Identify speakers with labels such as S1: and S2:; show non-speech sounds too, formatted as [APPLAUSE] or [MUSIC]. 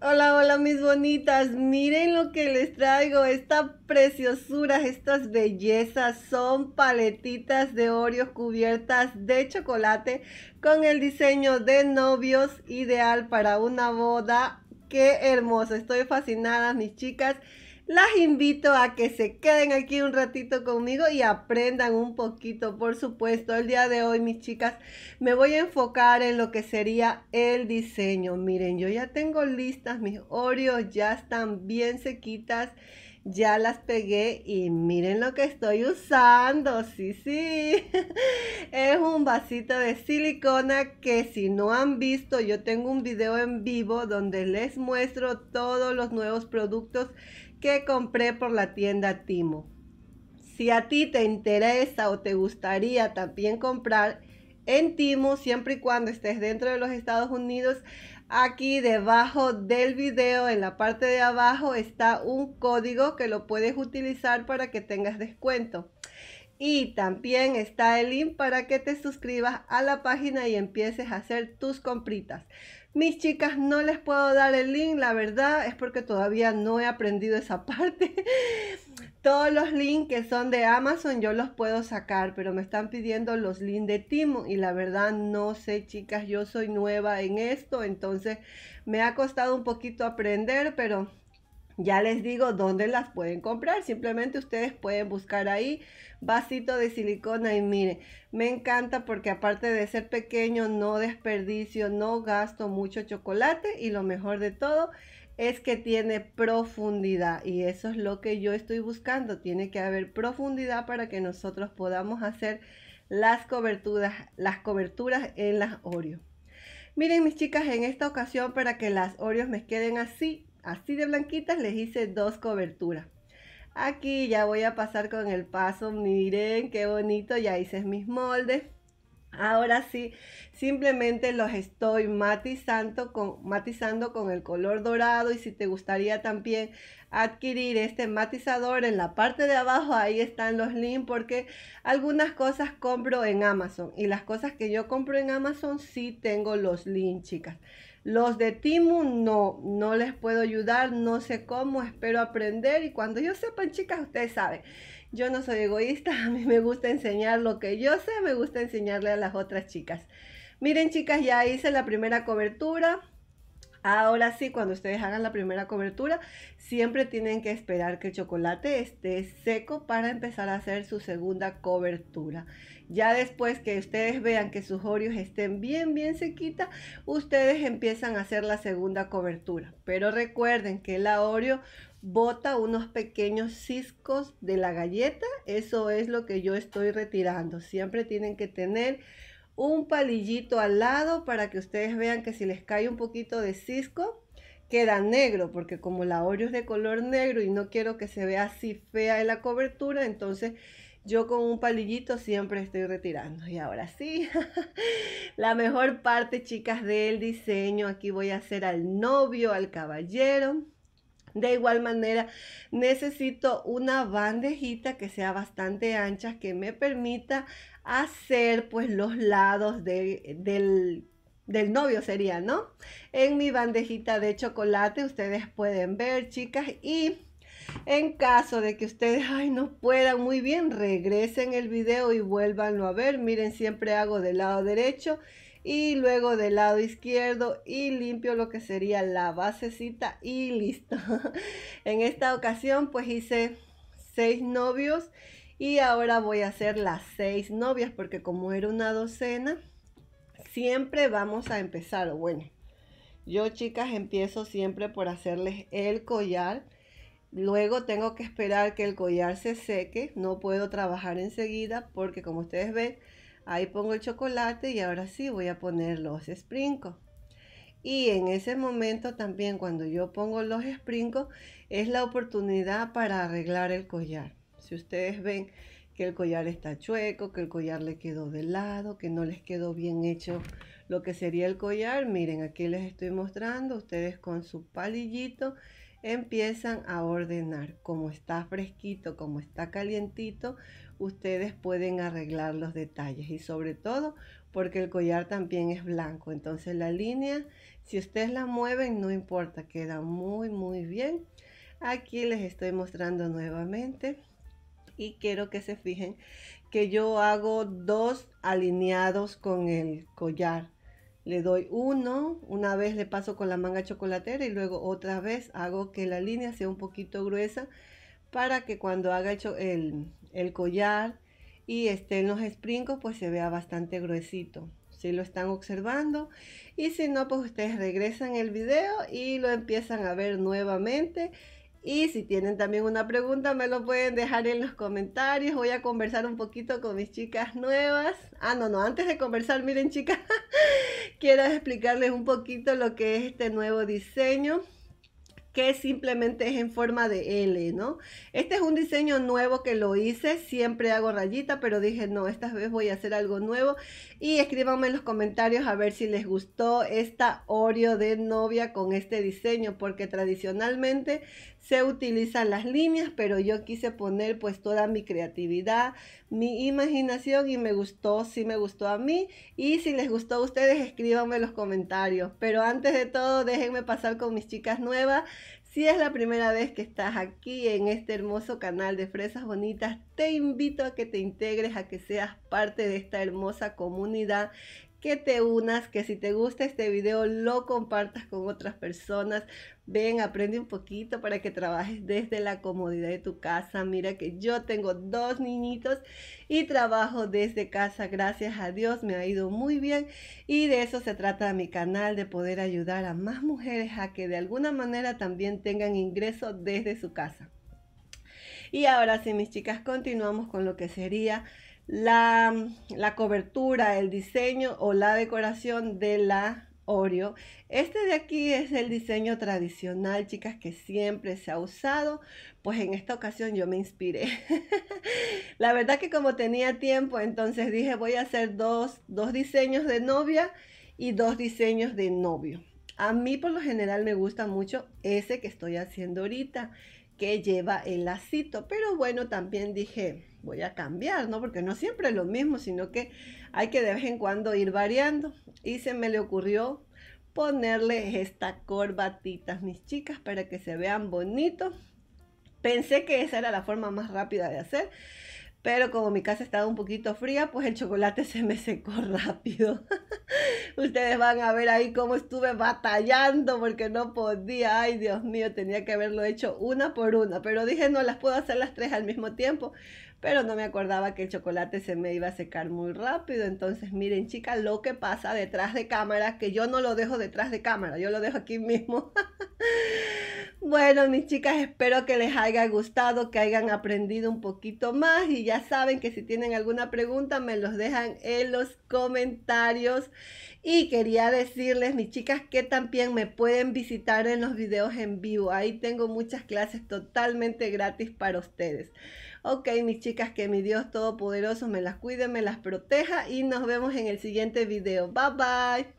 S1: Hola, hola mis bonitas, miren lo que les traigo, estas preciosuras, estas bellezas son paletitas de Oreo cubiertas de chocolate con el diseño de novios ideal para una boda. Qué hermosa estoy fascinada mis chicas. Las invito a que se queden aquí un ratito conmigo y aprendan un poquito, por supuesto. El día de hoy, mis chicas, me voy a enfocar en lo que sería el diseño. Miren, yo ya tengo listas, mis Oreos ya están bien sequitas ya las pegué y miren lo que estoy usando, sí, sí, [LAUGHS] es un vasito de silicona que si no han visto, yo tengo un video en vivo donde les muestro todos los nuevos productos que compré por la tienda Timo. Si a ti te interesa o te gustaría también comprar en Timo, siempre y cuando estés dentro de los Estados Unidos, Aquí debajo del video, en la parte de abajo, está un código que lo puedes utilizar para que tengas descuento. Y también está el link para que te suscribas a la página y empieces a hacer tus compritas. Mis chicas, no les puedo dar el link, la verdad es porque todavía no he aprendido esa [LAUGHS] parte. Todos los links que son de Amazon yo los puedo sacar, pero me están pidiendo los links de Timo y la verdad no sé, chicas, yo soy nueva en esto, entonces me ha costado un poquito aprender, pero ya les digo dónde las pueden comprar. Simplemente ustedes pueden buscar ahí vasito de silicona y miren, me encanta porque aparte de ser pequeño no desperdicio, no gasto mucho chocolate y lo mejor de todo es que tiene profundidad y eso es lo que yo estoy buscando. Tiene que haber profundidad para que nosotros podamos hacer las coberturas, las coberturas en las oreos Miren mis chicas, en esta ocasión para que las Oreos me queden así, así de blanquitas, les hice dos coberturas. Aquí ya voy a pasar con el paso, miren qué bonito, ya hice mis moldes. Ahora sí, simplemente los estoy matizando con, matizando con el color dorado y si te gustaría también adquirir este matizador en la parte de abajo, ahí están los links porque algunas cosas compro en Amazon y las cosas que yo compro en Amazon sí tengo los links, chicas. Los de Timu no, no les puedo ayudar, no sé cómo, espero aprender y cuando yo sepan, chicas, ustedes saben. Yo no soy egoísta, [LAUGHS] a mí me gusta enseñar lo que yo sé, me gusta enseñarle a las otras chicas. Miren chicas, ya hice la primera cobertura. Ahora sí, cuando ustedes hagan la primera cobertura, siempre tienen que esperar que el chocolate esté seco para empezar a hacer su segunda cobertura. Ya después que ustedes vean que sus Oreos estén bien, bien sequita, ustedes empiezan a hacer la segunda cobertura. Pero recuerden que el Oreo bota unos pequeños ciscos de la galleta, eso es lo que yo estoy retirando. Siempre tienen que tener un palillito al lado para que ustedes vean que si les cae un poquito de cisco, queda negro, porque como la Oreo es de color negro y no quiero que se vea así fea en la cobertura, entonces yo con un palillito siempre estoy retirando. Y ahora sí, [LAUGHS] la mejor parte, chicas, del diseño. Aquí voy a hacer al novio, al caballero. [LAUGHS] De igual manera, necesito una bandejita que sea bastante ancha, que me permita hacer pues los lados del del novio sería, ¿no? En mi bandejita de chocolate ustedes pueden ver, chicas, y en caso de que ustedes, ay, no puedan muy bien, regresen el video y vuélvanlo a ver. Miren, siempre hago del lado derecho y luego del lado izquierdo y limpio lo que sería la basecita y listo. [LAUGHS] en esta ocasión pues hice seis novios y ahora voy a hacer las seis novias porque como era una docena siempre vamos a empezar, bueno, yo chicas empiezo siempre por hacerles el collar. Luego tengo que esperar que el collar se seque, no puedo trabajar enseguida porque como ustedes ven, Ahí pongo el chocolate y ahora sí voy a poner los sprinkles. Y en ese momento también cuando yo pongo los sprinkles es la oportunidad para arreglar el collar. Si ustedes ven que el collar está chueco, que el collar le quedó de lado, que no les quedó bien hecho lo que sería el collar, miren aquí les estoy mostrando, ustedes con su palillito empiezan a ordenar. Como está fresquito, como está calientito, ustedes pueden arreglar los detalles y sobre todo porque el collar también es blanco. Entonces la línea, si ustedes la mueven, no importa, queda muy, muy bien. Aquí les estoy mostrando nuevamente y quiero que se fijen que yo hago dos alineados con el collar le doy uno, una vez le paso con la manga chocolatera y luego otra vez hago que la línea sea un poquito gruesa para que cuando haga el, el, collar y estén los sprinkles pues se vea bastante gruesito si lo están observando y si no pues ustedes regresan el video y lo empiezan a ver nuevamente y si tienen también una pregunta, me lo pueden dejar en los comentarios. Voy a conversar un poquito con mis chicas nuevas. Ah, no, no, antes de conversar, miren chicas, [LAUGHS] quiero explicarles un poquito lo que es este nuevo diseño que simplemente es en forma de L, ¿no? Este es un diseño nuevo que lo hice, siempre hago rayita, pero dije, no, esta vez voy a hacer algo nuevo. Y escríbanme en los comentarios a ver si les gustó esta Oreo de novia con este diseño, porque tradicionalmente se utilizan las líneas, pero yo quise poner pues toda mi creatividad, mi imaginación y me gustó, sí me gustó a mí. Y si les gustó a ustedes, escríbanme los comentarios. Pero antes de todo, déjenme pasar con mis chicas nuevas. Si es la primera vez que estás aquí en este hermoso canal de Fresas Bonitas, te invito a que te integres, a que seas parte de esta hermosa comunidad que te unas, que si te gusta este video lo compartas con otras personas. Ven, aprende un poquito para que trabajes desde la comodidad de tu casa. Mira que yo tengo dos niñitos y trabajo desde casa. Gracias a Dios me ha ido muy bien y de eso se trata mi canal, de poder ayudar a más mujeres a que de alguna manera también tengan ingreso desde su casa. Y ahora sí, mis chicas, continuamos con lo que sería la, la cobertura, el diseño o la decoración de la Oreo. Este de aquí es el diseño tradicional, chicas, que siempre se ha usado. Pues en esta ocasión yo me inspiré. [LAUGHS] la verdad que como tenía tiempo, entonces dije voy a hacer dos, dos diseños de novia y dos diseños de novio. A mí por lo general me gusta mucho ese que estoy haciendo ahorita que lleva el lacito. Pero bueno, también dije, voy a cambiar, ¿no? Porque no siempre es lo mismo, sino que hay que de vez en cuando ir variando. Y se me le ocurrió ponerle esta corbatitas, mis chicas, para que se vean bonitos. Pensé que esa era la forma más rápida de hacer, pero como mi casa estaba un poquito fría, pues el chocolate [LAUGHS] se me secó rápido. Ustedes van a ver ahí cómo estuve batallando porque no podía. Ay, Dios mío, tenía que haberlo hecho una por una. Pero dije, no, las puedo hacer las tres al mismo tiempo. Pero no me acordaba que el chocolate se me iba a secar muy rápido. Entonces, miren, chicas, lo que pasa detrás de cámara, que yo no lo dejo detrás de cámara, yo lo dejo aquí mismo. [LAUGHS] Bueno, mis chicas, espero que les haya gustado, que hayan aprendido un poquito más y ya saben que si tienen alguna pregunta me los dejan en los comentarios. Y quería decirles, mis chicas, que también me pueden visitar en los videos en vivo. Ahí tengo muchas clases totalmente gratis para ustedes. Ok, mis chicas, que mi Dios Todopoderoso me las cuide, me las proteja y nos vemos en el siguiente video. Bye bye.